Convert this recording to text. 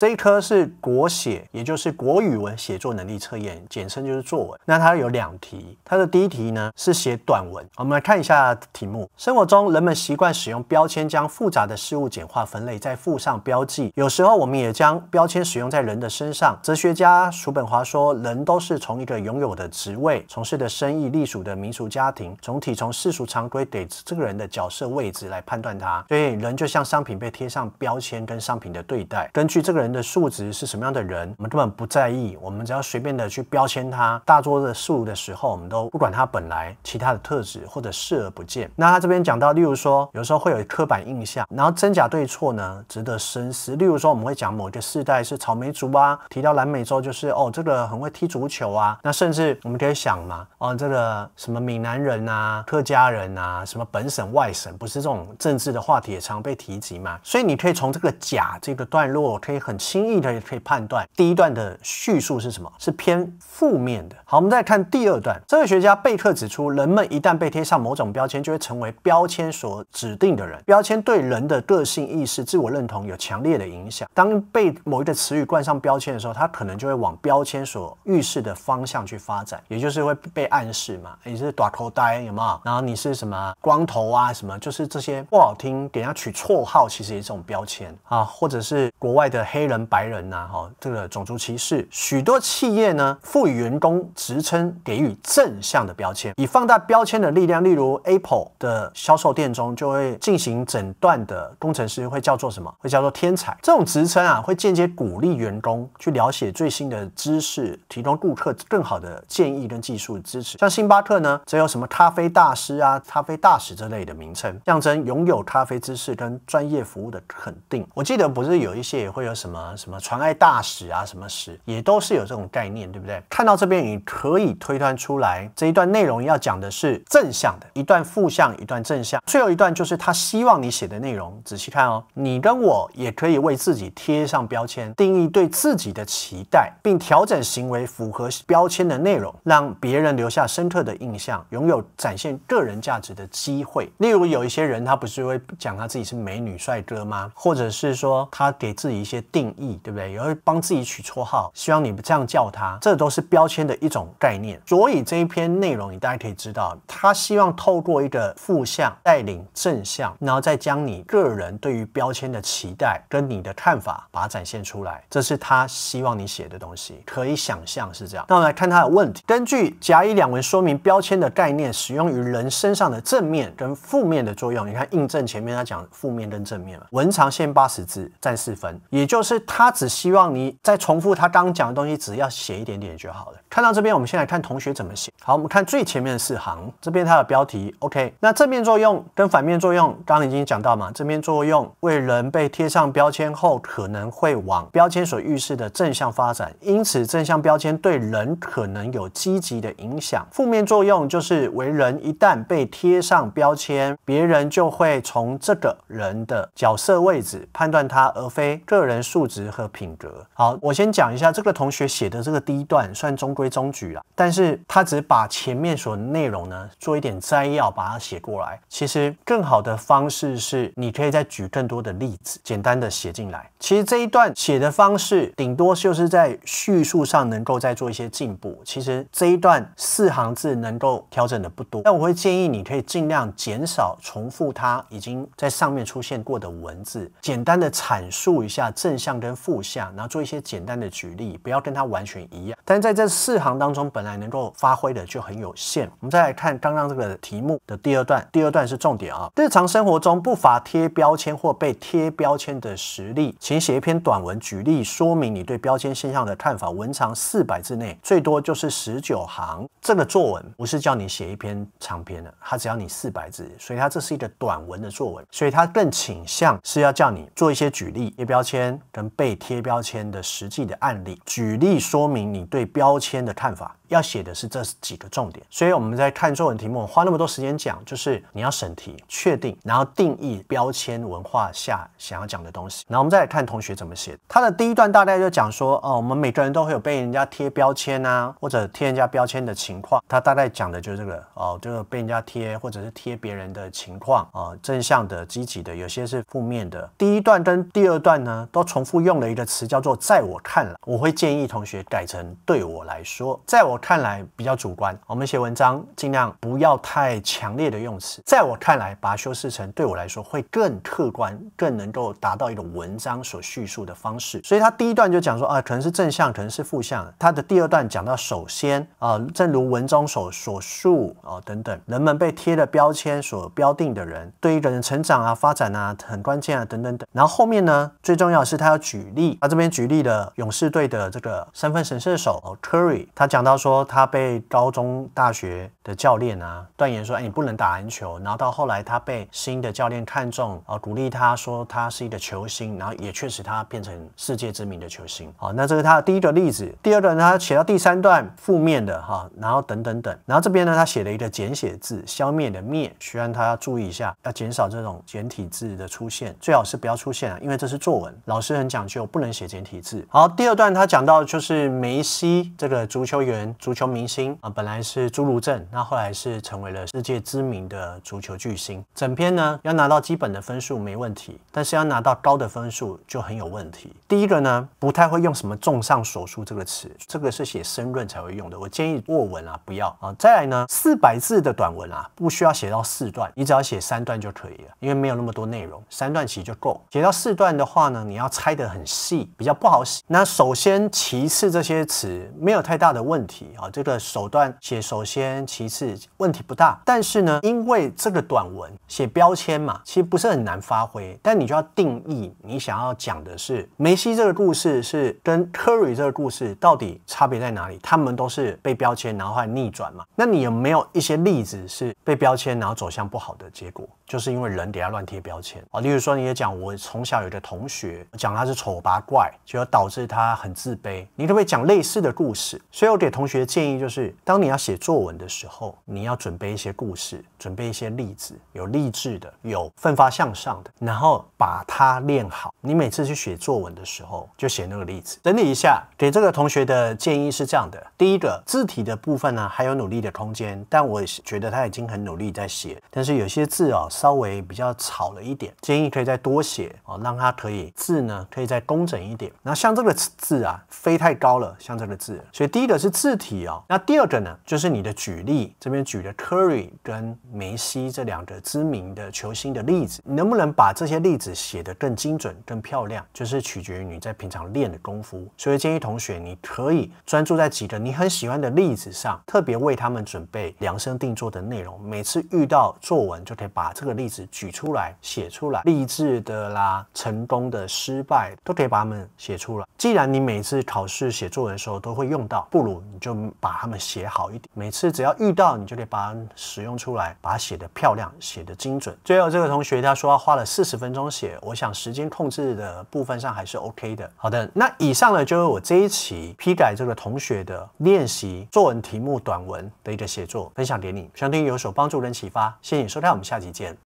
这一科是国写，也就是国语文写作能力测验，简称就是作文。那它有两题，它的第一题呢是写短文。我们来看一下题目：生活中，人们习惯使用标签将复杂的事物简化分类，再附上标记。有时候，我们也将标签使用在人的身上。哲学家叔本华说，人都是从一个拥有的职位、从事的生意、隶属的民俗家庭，总体从世俗常规得这个人的角色位置来判断他。所以，人就像商品被贴上标签，跟商品的对待，根据这个人。的素质是什么样的人？我们根本不在意，我们只要随便的去标签他。大多的数的时候，我们都不管他本来其他的特质，或者视而不见。那他这边讲到，例如说，有时候会有刻板印象，然后真假对错呢，值得深思。例如说，我们会讲某个世代是草莓族啊，提到南美洲就是哦，这个很会踢足球啊。那甚至我们可以想嘛，哦，这个什么闽南人啊、客家人啊，什么本省外省，不是这种政治的话题也常被提及嘛。所以你可以从这个假这个段落可以很。轻易的可以判断，第一段的叙述是什么？是偏负面的。好，我们再看第二段。社会学家贝克指出，人们一旦被贴上某种标签，就会成为标签所指定的人。标签对人的个性、意识、自我认同有强烈的影响。当被某一个词语冠上标签的时候，他可能就会往标签所预示的方向去发展，也就是会被暗示嘛？你是短头呆，有没有？然后你是什么光头啊？什么？就是这些不好听，给人家取绰号，其实也是种标签啊，或者是国外的黑。人白人呐，哈，这个种族歧视。许多企业呢，赋予员工职称，给予正向的标签，以放大标签的力量。例如，Apple 的销售店中，就会进行诊断的工程师会叫做什么？会叫做天才。这种职称啊，会间接鼓励员工去了解最新的知识，提供顾客更好的建议跟技术支持。像星巴克呢，则有什么咖啡大师啊、咖啡大使之类的名称，象征拥有咖啡知识跟专业服务的肯定。我记得不是有一些也会有什么？啊，什么传爱大使啊，什么使，也都是有这种概念，对不对？看到这边你可以推断出来，这一段内容要讲的是正向的，一段负向，一段正向。最后一段就是他希望你写的内容。仔细看哦，你跟我也可以为自己贴上标签，定义对自己的期待，并调整行为符合标签的内容，让别人留下深刻的印象，拥有展现个人价值的机会。例如，有一些人他不是会讲他自己是美女帅哥吗？或者是说他给自己一些定。意对不对？也会帮自己取绰号，希望你们这样叫他，这都是标签的一种概念。所以这一篇内容，你大家可以知道，他希望透过一个负向带领正向，然后再将你个人对于标签的期待跟你的看法，把它展现出来，这是他希望你写的东西。可以想象是这样。那我们来看他的问题，根据甲乙两文说明，标签的概念使用于人身上的正面跟负面的作用。你看，印证前面他讲负面跟正面嘛，文长限八十字，占四分，也就是。是他只希望你再重复他刚讲的东西，只要写一点点就好了。看到这边，我们先来看同学怎么写。好，我们看最前面四行，这边它的标题。OK，那正面作用跟反面作用，刚刚已经讲到嘛。正面作用为人被贴上标签后，可能会往标签所预示的正向发展，因此正向标签对人可能有积极的影响。负面作用就是为人一旦被贴上标签，别人就会从这个人的角色位置判断他，而非个人素。素质和品格。好，我先讲一下这个同学写的这个第一段，算中规中矩了。但是他只把前面所内容呢做一点摘要，把它写过来。其实更好的方式是，你可以再举更多的例子，简单的写进来。其实这一段写的方式，顶多就是在叙述上能够再做一些进步。其实这一段四行字能够调整的不多，但我会建议你可以尽量减少重复他已经在上面出现过的文字，简单的阐述一下正向。像跟负向，然后做一些简单的举例，不要跟它完全一样。但是在这四行当中，本来能够发挥的就很有限。我们再来看刚刚这个题目的第二段，第二段是重点啊。日常生活中不乏贴标签或被贴标签的实例，请写一篇短文，举例说明你对标签现象的看法。文长四百字内，最多就是十九行。这个作文不是叫你写一篇长篇的，它只要你四百字，所以它这是一个短文的作文，所以它更倾向是要叫你做一些举例，一标签。被贴标签的实际的案例，举例说明你对标签的看法。要写的是这几个重点，所以我们在看作文题目，花那么多时间讲，就是你要审题，确定，然后定义标签文化下想要讲的东西。然后我们再来看同学怎么写，他的第一段大概就讲说，哦，我们每个人都会有被人家贴标签啊，或者贴人家标签的情况。他大概讲的就是这个，哦，这个被人家贴，或者是贴别人的情况啊，正向的、积极的，有些是负面的。第一段跟第二段呢，都重。复用了一个词叫做“在我看来”，我会建议同学改成“对我来说”。在我看来比较主观。我们写文章尽量不要太强烈的用词。“在我看来”把它修饰成“对我来说”会更客观，更能够达到一种文章所叙述的方式。所以他第一段就讲说啊，可能是正向，可能是负向。他的第二段讲到，首先啊，正如文中所所述啊，等等，人们被贴的标签所标定的人，对一个人成长啊、发展啊很关键啊，等等等。然后后面呢，最重要是他要。举例，他这边举例的勇士队的这个身份神射手 Curry，他讲到说他被高中、大学的教练啊断言说，哎，你不能打篮球。然后到后来，他被新的教练看中啊，鼓励他说他是一个球星。然后也确实他变成世界知名的球星。好，那这是他的第一个例子，第二个呢，他写到第三段负面的哈，然后等等等。然后这边呢，他写了一个简写字，消灭的灭，需然他要注意一下，要减少这种简体字的出现，最好是不要出现啊，因为这是作文，老师很。讲究不能写简体字。好，第二段他讲到就是梅西这个足球员、足球明星啊，本来是侏儒症，那后来是成为了世界知名的足球巨星。整篇呢要拿到基本的分数没问题，但是要拿到高的分数就很有问题。第一个呢，不太会用什么“综上所述”这个词，这个是写申论才会用的。我建议握文啊不要啊。再来呢，四百字的短文啊，不需要写到四段，你只要写三段就可以了，因为没有那么多内容，三段其实就够。写到四段的话呢，你要拆。的很细，比较不好写。那首先、其次这些词没有太大的问题啊。这个手段写首先、其次问题不大。但是呢，因为这个短文写标签嘛，其实不是很难发挥。但你就要定义你想要讲的是梅西这个故事是跟 Curry 这个故事到底差别在哪里？他们都是被标签然后还逆转嘛？那你有没有一些例子是被标签然后走向不好的结果？就是因为人底下乱贴标签啊。例如说，你也讲我从小有个同学讲。他是丑八怪，就要导致他很自卑。你可不可以讲类似的故事？所以我给同学建议就是，当你要写作文的时候，你要准备一些故事，准备一些例子，有励志的，有奋发向上的，然后把它练好。你每次去写作文的时候，就写那个例子，整理一下。给这个同学的建议是这样的：第一个，字体的部分呢还有努力的空间，但我觉得他已经很努力在写，但是有些字啊稍微比较吵了一点，建议可以再多写哦，让他可以字呢。可以再工整一点。那像这个字啊，飞太高了，像这个字。所以第一个是字体哦，那第二个呢，就是你的举例。这边举的 Curry 跟梅西这两个知名的球星的例子，能不能把这些例子写得更精准、更漂亮，就是取决于你在平常练的功夫。所以建议同学，你可以专注在几个你很喜欢的例子上，特别为他们准备量身定做的内容。每次遇到作文，就可以把这个例子举出来写出来，励志的啦，成功的、失败。都可以把它们写出来。既然你每次考试写作文的时候都会用到，不如你就把它们写好一点。每次只要遇到，你就得把它使用出来，把它写的漂亮，写的精准。最后这个同学他说他花了四十分钟写，我想时间控制的部分上还是 OK 的。好的，那以上呢就是我这一期批改这个同学的练习作文题目短文的一个写作分享给你，希望对你有所帮助、跟启发。谢谢你收看，我们下期见。